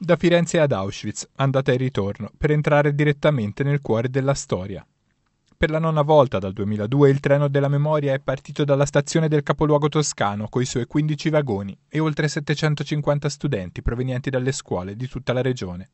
Da Firenze ad Auschwitz, andata e ritorno, per entrare direttamente nel cuore della storia. Per la nona volta dal 2002 il treno della memoria è partito dalla stazione del capoluogo toscano con i suoi 15 vagoni e oltre 750 studenti provenienti dalle scuole di tutta la regione.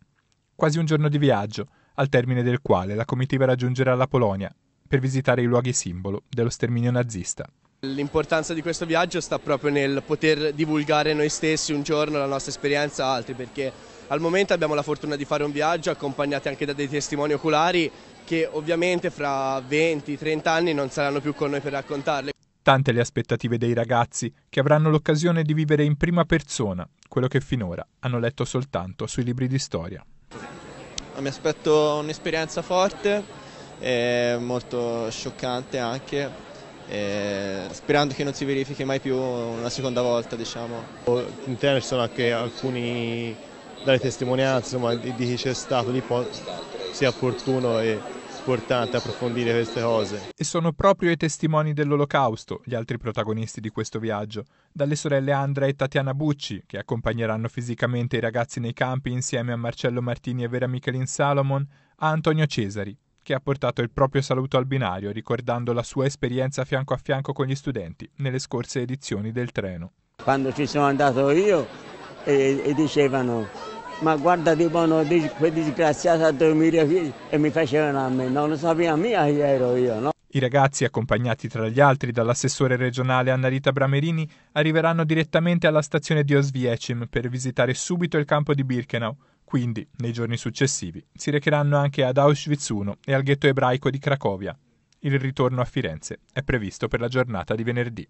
Quasi un giorno di viaggio, al termine del quale la comitiva raggiungerà la Polonia per visitare i luoghi simbolo dello sterminio nazista. L'importanza di questo viaggio sta proprio nel poter divulgare noi stessi un giorno la nostra esperienza a altri perché al momento abbiamo la fortuna di fare un viaggio accompagnati anche da dei testimoni oculari che ovviamente fra 20-30 anni non saranno più con noi per raccontarle. Tante le aspettative dei ragazzi che avranno l'occasione di vivere in prima persona quello che finora hanno letto soltanto sui libri di storia. Mi aspetto un'esperienza forte, molto scioccante anche, sperando che non si verifichi mai più una seconda volta. Diciamo. Interessano anche alcuni dalle testimonianze insomma, di, chi c'è stato lì sia opportuno e importante approfondire queste cose. E sono proprio i testimoni dell'Olocausto gli altri protagonisti di questo viaggio, dalle sorelle Andrea e Tatiana Bucci, che accompagneranno fisicamente i ragazzi nei campi insieme a Marcello Martini e Vera Michelin Salomon, a Antonio Cesari, che ha portato il proprio saluto al binario ricordando la sua esperienza fianco a fianco con gli studenti nelle scorse edizioni del treno. Quando ci sono andato io e, eh, e dicevano ma guarda di buono, quel disgraziato a dormire e mi facevano a me, non lo sapeva mia chi ero io. No? I ragazzi, accompagnati tra gli altri dall'assessore regionale Annarita Bramerini, arriveranno direttamente alla stazione di Osviecim per visitare subito il campo di Birkenau. Quindi, nei giorni successivi, si recheranno anche ad Auschwitz I e al ghetto ebraico di Cracovia. Il ritorno a Firenze è previsto per la giornata di venerdì.